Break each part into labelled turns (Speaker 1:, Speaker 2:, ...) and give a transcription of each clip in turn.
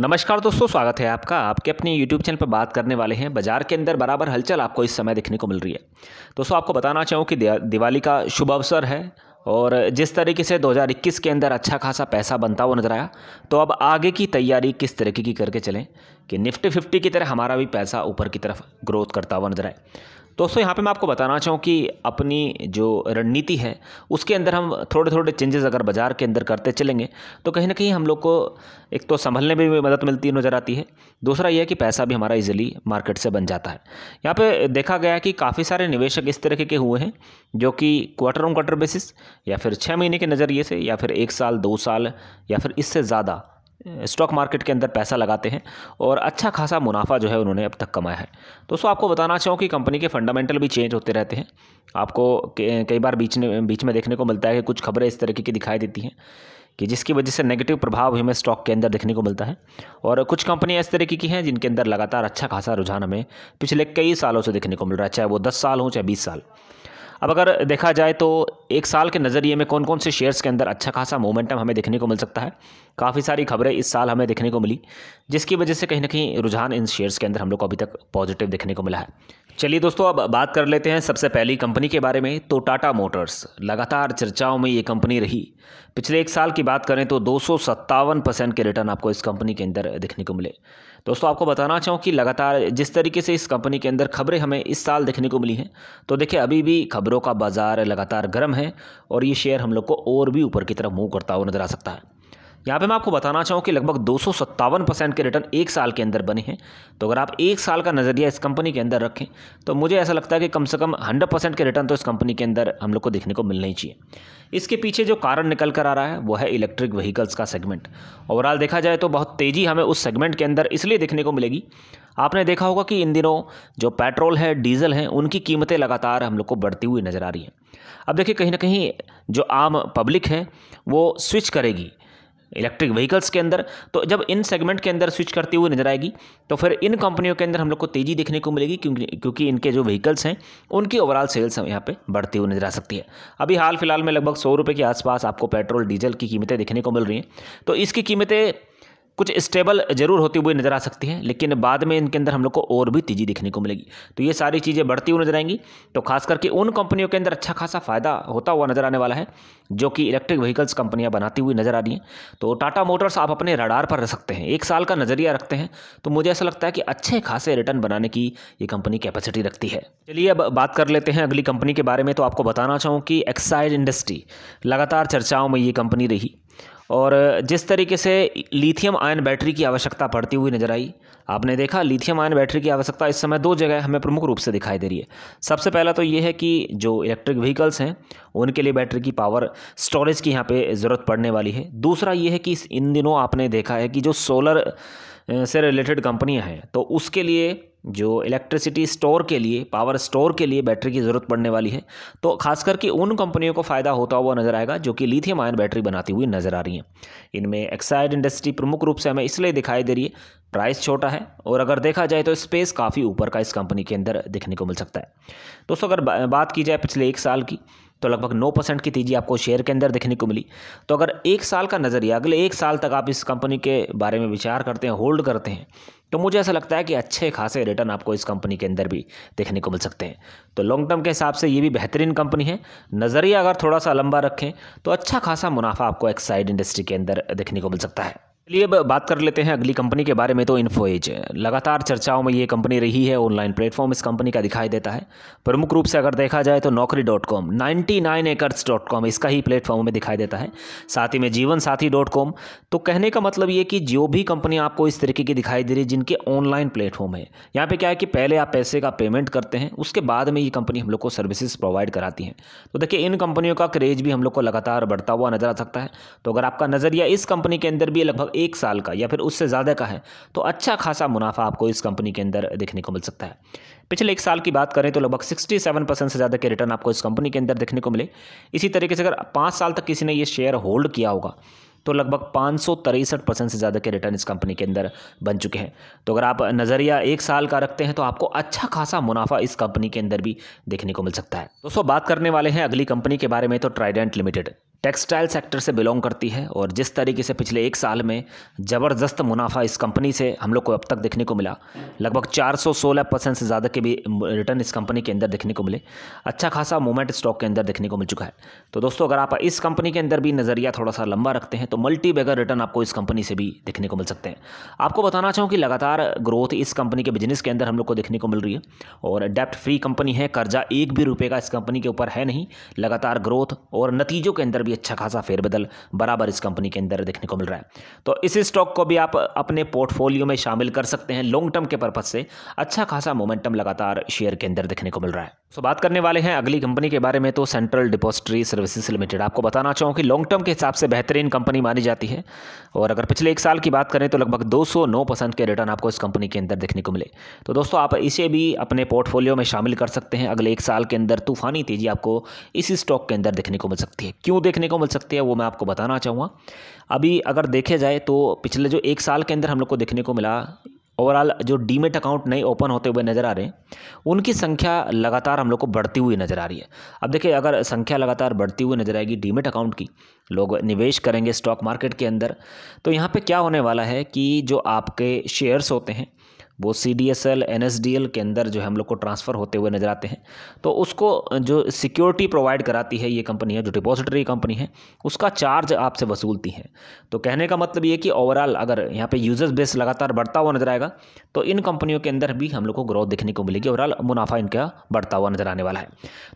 Speaker 1: नमस्कार दोस्तों स्वागत है आपका आपके अपने YouTube चैनल पर बात करने वाले हैं बाजार के अंदर बराबर हलचल आपको इस समय देखने को मिल रही है दोस्तों आपको बताना चाहूँ कि दिवाली का शुभ अवसर है और जिस तरीके से 2021 के अंदर अच्छा खासा पैसा बनता हुआ नज़र आया तो अब आगे की तैयारी किस तरीके की करके चलें कि निफ्टी फिफ्टी की तरह हमारा भी पैसा ऊपर की तरफ ग्रोथ करता हुआ नज़र आए दोस्तों यहाँ पे मैं आपको बताना चाहूँ कि अपनी जो रणनीति है उसके अंदर हम थोड़े थोड़े चेंजेस अगर बाज़ार के अंदर करते चलेंगे तो कहीं ना कहीं हम लोग को एक तो संभलने में भी मदद मिलती नज़र आती है दूसरा यह है कि पैसा भी हमारा इजीली मार्केट से बन जाता है यहाँ पे देखा गया कि काफ़ी सारे निवेशक इस तरह के हुए हैं जो कि क्वार्टर ऑन क्वार्टर बेसिस या फिर छः महीने के नज़रिए से या फिर एक साल दो साल या फिर इससे ज़्यादा स्टॉक मार्केट के अंदर पैसा लगाते हैं और अच्छा खासा मुनाफा जो है उन्होंने अब तक कमाया है दोस्तों आपको बताना चाहूँ कि कंपनी के फंडामेंटल भी चेंज होते रहते हैं आपको कई बार बीच में बीच में देखने को मिलता है कि कुछ खबरें इस तरीके की दिखाई देती हैं कि जिसकी वजह से नेगेटिव प्रभाव हमें स्टॉक के अंदर देखने को मिलता है और कुछ कंपनियाँ इस तरीके की हैं जिनके अंदर लगातार अच्छा खासा रुझान हमें पिछले कई सालों से देखने को मिल रहा है चाहे वो दस साल हों चाहे बीस साल अब अगर देखा जाए तो एक साल के नज़रिए में कौन कौन से शेयर्स के अंदर अच्छा खासा मोमेंटम हमें देखने को मिल सकता है काफ़ी सारी खबरें इस साल हमें देखने को मिली जिसकी वजह से कहीं ना कहीं रुझान इन शेयर्स के अंदर हम लोग को अभी तक पॉजिटिव देखने को मिला है चलिए दोस्तों अब बात कर लेते हैं सबसे पहली कंपनी के बारे में तो टाटा मोटर्स लगातार चर्चाओं में ये कंपनी रही पिछले एक साल की बात करें तो दो परसेंट के रिटर्न आपको इस कंपनी के अंदर देखने को मिले दोस्तों आपको बताना चाहूँ कि लगातार जिस तरीके से इस कंपनी के अंदर खबरें हमें इस साल देखने को मिली हैं तो देखिए अभी भी खबरों का बाज़ार लगातार गर्म है और ये शेयर हम लोग को और भी ऊपर की तरफ मूव करता हुआ नज़र आ सकता है यहाँ पे मैं आपको बताना चाहूँ कि लगभग दो परसेंट के रिटर्न एक साल के अंदर बने हैं तो अगर आप एक साल का नज़रिया इस कंपनी के अंदर रखें तो मुझे ऐसा लगता है कि कम से कम हंड्रेड परसेंट के रिटर्न तो इस कंपनी के अंदर हम लोग को देखने को मिलना ही चाहिए इसके पीछे जो कारण निकल कर आ रहा है वो है इलेक्ट्रिक व्हीकल्स का सेगमेंट ओवरऑल देखा जाए तो बहुत तेज़ी हमें उस सेगमेंट के अंदर इसलिए देखने को मिलेगी आपने देखा होगा कि इन दिनों जो पेट्रोल है डीजल है उनकी कीमतें लगातार हम लोग को बढ़ती हुई नज़र आ रही हैं अब देखिए कहीं ना कहीं जो आम पब्लिक है वो स्विच करेगी इलेक्ट्रिक व्हीकल्स के अंदर तो जब इन सेगमेंट के अंदर स्विच करती हुई नजर आएगी तो फिर इन कंपनियों के अंदर हम लोग को तेज़ी देखने को मिलेगी क्योंकि क्योंकि इनके जो व्हीकल्स हैं उनकी ओवरऑल सेल्स यहाँ पे बढ़ती हुई नजर आ सकती है अभी हाल फिलहाल में लगभग सौ रुपये के आसपास आपको पेट्रोल डीजल की कीमतें देखने को मिल रही हैं तो इसकी कीमतें कुछ स्टेबल जरूर होती हुई नज़र आ सकती है लेकिन बाद में इनके अंदर हम लोग को और भी तेज़ी देखने को मिलेगी तो ये सारी चीज़ें बढ़ती हुई नजर आएंगी तो खास करके उन कंपनियों के अंदर अच्छा खासा फ़ायदा होता हुआ नज़र आने वाला है जो कि इलेक्ट्रिक व्हीकल्स कंपनियाँ बनाती हुई नज़र आ रही हैं तो टाटा मोटर्स आप अपने रडार पर रख सकते हैं एक साल का नज़रिया रखते हैं तो मुझे ऐसा लगता है कि अच्छे खासे रिटर्न बनाने की ये कंपनी कैपेसिटी रखती है चलिए अब बात कर लेते हैं अगली कंपनी के बारे में तो आपको बताना चाहूँ कि एक्साइज इंडस्ट्री लगातार चर्चाओं में ये कंपनी रही और जिस तरीके से लिथियम आयन बैटरी की आवश्यकता पड़ती हुई नजर आई आपने देखा लिथियम आयन बैटरी की आवश्यकता इस समय दो जगह हमें प्रमुख रूप से दिखाई दे रही है सबसे पहला तो ये है कि जो इलेक्ट्रिक व्हीकल्स हैं उनके लिए बैटरी की पावर स्टोरेज की यहाँ पे ज़रूरत पड़ने वाली है दूसरा ये है कि इन दिनों आपने देखा है कि जो सोलर से रिलेटेड कंपनियाँ हैं तो उसके लिए जो इलेक्ट्रिसिटी स्टोर के लिए पावर स्टोर के लिए बैटरी की ज़रूरत पड़ने वाली है तो खास करके उन कंपनियों को फ़ायदा होता हुआ नज़र आएगा जो कि लिथियम आयन बैटरी बनाती हुई नज़र आ रही हैं इनमें एक्साइड इंडस्ट्री प्रमुख रूप से हमें इसलिए दिखाई दे रही है प्राइस छोटा है और अगर देखा जाए तो स्पेस काफ़ी ऊपर का इस कंपनी के अंदर देखने को मिल सकता है दोस्तों अगर बात की जाए पिछले एक साल की तो लगभग नौ परसेंट की तेज़ी आपको शेयर के अंदर देखने को मिली तो अगर एक साल का नज़रिया अगले एक साल तक आप इस कंपनी के बारे में विचार करते हैं होल्ड करते हैं तो मुझे ऐसा लगता है कि अच्छे खासे रिटर्न आपको इस कंपनी के अंदर भी देखने को मिल सकते हैं तो लॉन्ग टर्म के हिसाब से ये भी बेहतरीन कंपनी है नज़रिया अगर थोड़ा सा लंबा रखें तो अच्छा खासा मुनाफा आपको एक्साइड इंडस्ट्री के अंदर देखने को मिल सकता है चलिए अब बात कर लेते हैं अगली कंपनी के बारे में तो इन्फोएज लगातार चर्चाओं में ये कंपनी रही है ऑनलाइन प्लेटफॉर्म इस कंपनी का दिखाई देता है प्रमुख रूप से अगर देखा जाए तो Naukri dot com ninety nine acres dot com इसका ही प्लेटफॉर्म में दिखाई देता है साथ ही में जीवन साथी डॉट कॉम तो कहने का मतलब ये कि जो भी कंपनी आपको इस तरीके की दिखाई दे रही है जिनके ऑनलाइन प्लेटफॉर्म है यहाँ पर क्या है कि पहले आप पैसे का पेमेंट करते हैं उसके बाद में ये कंपनी हम लोग को सर्विसेज प्रोवाइड कराती है तो देखिए इन कंपनियों का क्रेज भी हम लोग को लगातार बढ़ता हुआ नजर आ सकता है तो अगर आपका नज़रिया इस कंपनी के अंदर भी लगभग एक साल का या फिर उससे ज़्यादा का है तो अच्छा खासा मुनाफा आपको इस कंपनी के अंदर देखने को मिल सकता है पिछले एक साल की बात करें तो लगभग 67 परसेंट से ज़्यादा के रिटर्न आपको इस कंपनी के अंदर देखने को मिले इसी तरीके से अगर पाँच साल तक किसी ने ये शेयर होल्ड किया होगा तो लगभग पाँच से ज़्यादा के रिटर्न इस कंपनी के अंदर बन चुके हैं तो अगर आप नज़रिया एक साल का रखते हैं तो आपको अच्छा खासा मुनाफा इस कंपनी के अंदर भी देखने को मिल सकता है दोस्तों बात करने वाले हैं अगली कंपनी के बारे में तो ट्राइडेंट लिमिटेड टेक्सटाइल सेक्टर से बिलोंग करती है और जिस तरीके से पिछले एक साल में ज़बरदस्त मुनाफा इस कंपनी से हम लोग को अब तक देखने को मिला लगभग 416 परसेंट से ज़्यादा के भी रिटर्न इस कंपनी के अंदर देखने को मिले अच्छा खासा मूवमेंट स्टॉक के अंदर देखने को मिल चुका है तो दोस्तों अगर आप इस कंपनी के अंदर भी नज़रिया थोड़ा सा लंबा रखते हैं तो मल्टी बेगर रिटर्न आपको इस कंपनी से भी देखने को मिल सकते हैं आपको बताना चाहूँ कि लगातार ग्रोथ इस कंपनी के बिजनेस के अंदर हम लोग को देखने को मिल रही है और डेप्ट फ्री कंपनी है कर्जा एक भी रुपये का इस कंपनी के ऊपर है नहीं लगातार ग्रोथ और नतीजों के अंदर भी भी अच्छा खासा फेरबदल बराबर इस कंपनी के अंदर देखने को मिल रहा है तो इस स्टॉक को भी आप अपने पोर्टफोलियो में शामिल कर सकते हैं लॉन्ग टर्म के पर्पज़ से अच्छा खासा मोमेंटम लगातार शेयर के अंदर देखने को मिल रहा है सो बात करने वाले हैं अगली कंपनी के बारे में तो सेंट्रल डिपॉजिटरी सर्विसेज लिमिटेड आपको बताना चाहूँ कि लॉन्ग टर्म के हिसाब से बेहतरीन कंपनी मानी जाती है और अगर पिछले एक साल की बात करें तो लगभग 209 परसेंट के रिटर्न आपको इस कंपनी के अंदर देखने को मिले तो दोस्तों आप इसे भी अपने पोर्टफोलियो में शामिल कर सकते हैं अगले एक साल के अंदर तूफानी तेज़ी आपको इसी स्टॉक के अंदर देखने को मिल सकती है क्यों देखने को मिल सकती है वो मैं आपको बताना चाहूँगा अभी अगर देखे जाए तो पिछले जो एक साल के अंदर हम लोग को देखने को मिला ओवरऑल जो डीमेट अकाउंट नए ओपन होते हुए नज़र आ रहे हैं उनकी संख्या लगातार हम लोग को बढ़ती हुई नज़र आ रही है अब देखिए अगर संख्या लगातार बढ़ती हुई नज़र आएगी डीमेट अकाउंट की लोग निवेश करेंगे स्टॉक मार्केट के अंदर तो यहाँ पे क्या होने वाला है कि जो आपके शेयर्स होते हैं वो C D S L N S D L के अंदर जो है हम लोग को ट्रांसफ़र होते हुए नज़र आते हैं तो उसको जो सिक्योरिटी प्रोवाइड कराती है ये कंपनी है जो डिपॉजिटरी कंपनी है उसका चार्ज आपसे वसूलती है तो कहने का मतलब ये कि ओवरऑल अगर यहाँ पे यूजर्स बेस लगातार बढ़ता हुआ नज़र आएगा तो इन कंपनियों के अंदर भी हम लोग को ग्रोथ देखने को मिलेगी ओवरऑल मुनाफा इनका बढ़ता हुआ नज़र आने वाला है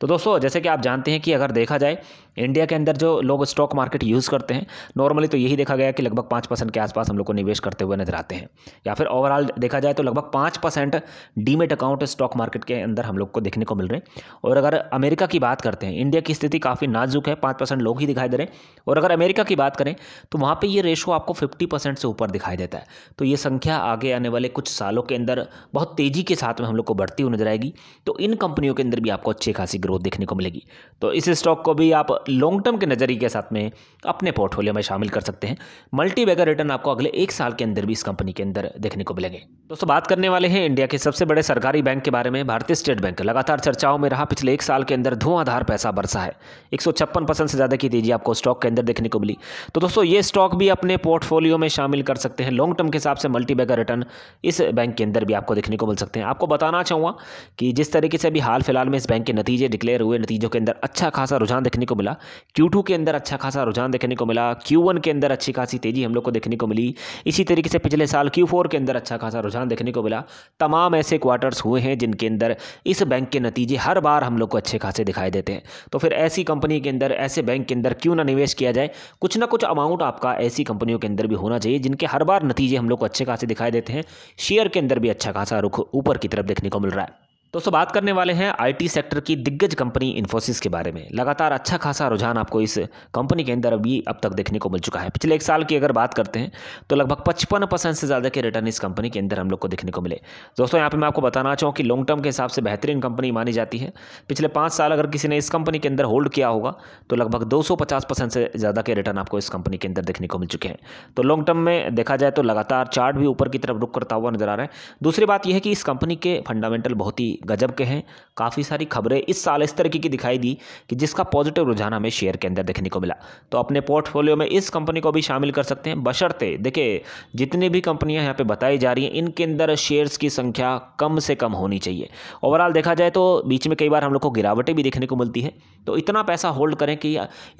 Speaker 1: तो दोस्तों जैसे कि आप जानते हैं कि अगर देखा जाए इंडिया के अंदर जो लोग स्टॉक मार्केट यूज़ करते हैं नॉर्मली तो यही देखा गया कि लगभग पाँच परसेंट के आसपास हम लोग को निवेश करते हुए नज़र आते हैं या फिर ओवरऑल देखा जाए तो लगभग पाँच percent demat account stock market के अंदर हम लोग को देखने को मिल रहे हैं और अगर अमेरिका की बात करते हैं इंडिया की स्थिति काफ़ी नाजुक है पाँच परसेंट लोग ही दिखाई दे रहे हैं और अगर अमेरिका की बात करें तो वहाँ पर ये रेशो आपको फिफ्टी परसेंट से ऊपर दिखाई देता है तो ये संख्या आगे आने वाले कुछ सालों के अंदर बहुत तेज़ी के साथ में हम लोग को बढ़ती हुई नजर आएगी तो इन कंपनियों के अंदर भी आपको अच्छी खासी ग्रोथ देखने को मिलेगी तो इस स्टॉक को भी आप लॉन्ग टर्म के नज़रिए के साथ में अपने पोर्टफोलियो में शामिल कर सकते हैं मल्टी वेगर रिटर्न आपको अगले एक साल के अंदर भी इस कंपनी के अंदर देखने को मिलेंगे दोस्तों बात बात करने वाले हैं इंडिया के सबसे बड़े सरकारी बैंक के बारे में भारतीय स्टेट बैंक लगातार चर्चाओं में रहा पिछले एक साल के अंदर धुआंधार पैसा बरसा है एक परसेंट से ज़्यादा की तेजी आपको स्टॉक के अंदर देखने को मिली तो दोस्तों ये स्टॉक भी अपने पोर्टफोलियो में शामिल कर सकते हैं लॉन्ग टर्म के हिसाब से मल्टी रिटर्न इस बैंक के अंदर भी आपको देखने को मिल सकते हैं आपको बताना चाहूँगा कि जिस तरीके से अभी हाल फिलहाल में इस बैंक के नतीजे डिक्लेयर हुए नतीजों के अंदर अच्छा खासा रुझान देखने को मिला क्यू के अंदर अच्छा खासा रुझान देखने को मिला क्यू के अंदर अच्छी खासी तेजी हम लोग को देखने को मिली इसी तरीके से पिछले साल क्यू के अंदर अच्छा खासा रुझान देखने देखने को मिला तमाम ऐसे क्वार्टर्स हुए हैं जिनके अंदर इस बैंक के नतीजे हर बार हम लोग को अच्छे खासे दिखाई देते हैं तो फिर ऐसी कंपनी के अंदर ऐसे बैंक के अंदर क्यों ना निवेश किया जाए कुछ ना कुछ अमाउंट आपका ऐसी कंपनियों के अंदर भी होना चाहिए जिनके हर बार नतीजे हम लोग को अच्छे खासे दिखाई देते हैं शेयर के अंदर भी अच्छा खासा रुख ऊपर की तरफ देखने को मिल रहा है दोस्तों बात करने वाले हैं आईटी सेक्टर की दिग्गज कंपनी इन्फोसिस के बारे में लगातार अच्छा खासा रुझान आपको इस कंपनी के अंदर अभी अब तक देखने को मिल चुका है पिछले एक साल की अगर बात करते हैं तो लगभग पचपन परसेंट से ज़्यादा के रिटर्न इस कंपनी के अंदर हम लोग को देखने को मिले दोस्तों यहाँ पर मैं आपको बताना चाहूँ कि लॉन्ग टर्म के हिसाब से बेहतरीन कंपनी मानी जाती है पिछले पाँच साल अगर किसी ने इस कंपनी के अंदर होल्ड किया होगा तो लगभग दो से ज़्यादा के रिटर्न आपको इस कंपनी के अंदर देखने को मिल चुके हैं तो लॉन्ग टर्म में देखा जाए तो लगातार चार्ट भी ऊपर की तरफ रुक करता हुआ नजर आ रहा है दूसरी बात यह है कि इस कंपनी के फंडामेंटल बहुत ही गजब के हैं काफ़ी सारी खबरें इस साल इस तरीके की दिखाई दी कि जिसका पॉजिटिव रुझान हमें शेयर के अंदर देखने को मिला तो अपने पोर्टफोलियो में इस कंपनी को भी शामिल कर सकते हैं बशर्ते देखिए जितनी भी कंपनियां यहाँ पे बताई जा रही हैं इनके अंदर शेयर्स की संख्या कम से कम होनी चाहिए ओवरऑल देखा जाए तो बीच में कई बार हम लोग को गिरावटें भी देखने को मिलती है तो इतना पैसा होल्ड करें कि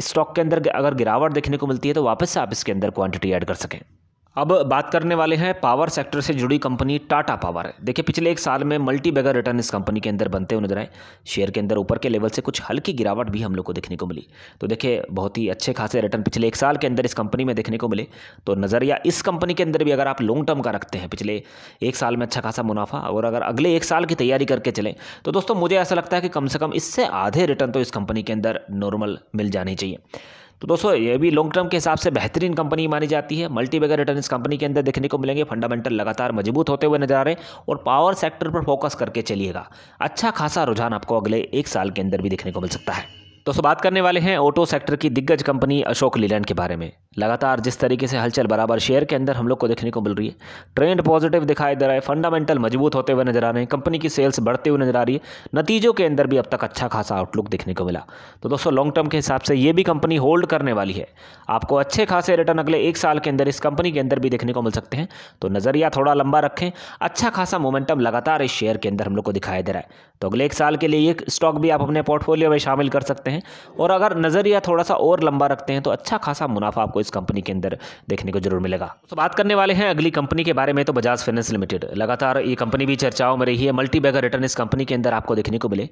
Speaker 1: स्टॉक के अंदर अगर गिरावट देखने को मिलती है तो वापस से आप इसके अंदर क्वान्टिटी ऐड कर सकें अब बात करने वाले हैं पावर सेक्टर से जुड़ी कंपनी टाटा पावर देखिए पिछले एक साल में मल्टी बैगर रिटर्न इस कंपनी के अंदर बनते हुए नजर आए शेयर के अंदर ऊपर के लेवल से कुछ हल्की गिरावट भी हम लोग को देखने को मिली तो देखिए बहुत ही अच्छे खासे रिटर्न पिछले एक साल के अंदर इस कंपनी में देखने को मिले तो नज़रिया इस कंपनी के अंदर भी अगर आप लॉन्ग टर्म का रखते हैं पिछले एक साल में अच्छा खासा मुनाफा और अगर अगले एक साल की तैयारी करके चलें तो दोस्तों मुझे ऐसा लगता है कि कम से कम इससे आधे रिटर्न तो इस कंपनी के अंदर नॉर्मल मिल जानी चाहिए तो दोस्तों ये भी लॉन्ग टर्म के हिसाब से बेहतरीन कंपनी मानी जाती है मल्टी बेगर रिटर्न इस कंपनी के अंदर देखने को मिलेंगे फंडामेंटल लगातार मजबूत होते हुए नजर आ रहे हैं और पावर सेक्टर पर फोकस करके चलिएगा अच्छा खासा रुझान आपको अगले एक साल के अंदर भी देखने को मिल सकता है दोस्तों बात करने वाले हैं ऑटो सेक्टर की दिग्गज कंपनी अशोक लीलैंड के बारे में लगातार जिस तरीके से हलचल बराबर शेयर के अंदर हम लोग को देखने को मिल रही है ट्रेंड पॉजिटिव दिखाई दे रहा है फंडामेंटल मजबूत होते हुए नजर आ रहे हैं कंपनी की सेल्स बढ़ते हुए नजर आ रही है नतीजों के अंदर भी अब तक अच्छा खासा आउटलुक देखने को मिला तो दोस्तों लॉन्ग टर्म के हिसाब से ये भी कंपनी होल्ड करने वाली है आपको अच्छे खासे रिटर्न अगले एक साल के अंदर इस कंपनी के अंदर भी देखने को मिल सकते हैं तो नज़रिया थोड़ा लंबा रखें अच्छा खासा मोमेंटम लगातार इस शेयर के अंदर हम लोग को दिखाई दे रहा है तो अगले एक साल के लिए ये स्टॉक भी आप अपने पोर्टफोलियो में शामिल कर सकते हैं और अगर नज़रिया थोड़ा सा और लंबा रखते हैं तो अच्छा खासा मुनाफा आपको इस कंपनी के अंदर देखने को जरूर मिलेगा तो बात करने वाले हैं अगली कंपनी के बारे में तो बजाज फाइनेंस लिमिटेड लगातार ये कंपनी भी चर्चाओं में रही है मल्टी बैगर रिटर्न इस कंपनी के अंदर आपको देखने को मिले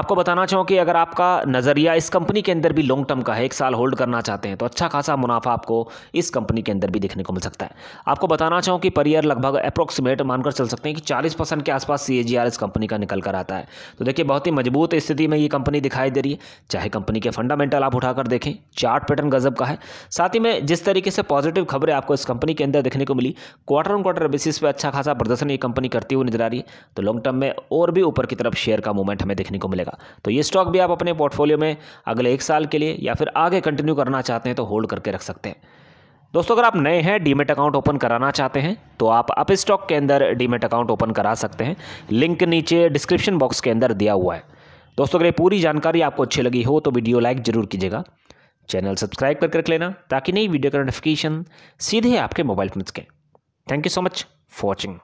Speaker 1: आपको बताना चाहूँ कि अगर आपका नज़रिया इस कंपनी के अंदर भी लॉन्ग टर्म का है एक साल होल्ड करना चाहते हैं तो अच्छा खासा मुनाफा आपको इस कंपनी के अंदर भी देखने को मिल सकता है आपको बताना चाहूँ कि पर ईयर लगभग अप्रोक्सीमेट मानकर चल सकते हैं कि चालीस के आसपास सी इस कंपनी का निकल कर आता है तो देखिए बहुत ही मजबूत स्थिति में ये कंपनी दिखाई दे रही है चाहे कंपनी के फंडामेंटल आप उठाकर देखें चार्ट पैटर्न गजब का है साथ ही में में जिस तरीके से पॉजिटिव खबरें आपको इस कंपनी के अंदर देखने को मिली क्वार्टर ऑन क्वार्टर बेसिस पे अच्छा खासा प्रदर्शन ये कंपनी करती हुई नजर आ रही तो लॉन्ग टर्म में और भी ऊपर की तरफ शेयर का मूवमेंट हमें देखने को मिलेगा तो ये स्टॉक भी आप अपने पोर्टफोलियो में अगले एक साल के लिए या फिर आगे कंटिन्यू करना चाहते हैं तो होल्ड करके रख सकते हैं दोस्तों अगर आप नए हैं डीमेट अकाउंट ओपन कराना चाहते हैं तो आप अप स्टॉक के अंदर डीमेट अकाउंट ओपन करा सकते हैं लिंक नीचे डिस्क्रिप्शन बॉक्स के अंदर दिया हुआ है दोस्तों अगर ये पूरी जानकारी आपको अच्छी लगी हो तो वीडियो लाइक ज़रूर कीजिएगा चैनल सब्सक्राइब कर रख लेना ताकि नई वीडियो का नोटिफिकेशन सीधे आपके मोबाइल पर मिल सके thank you so much for watching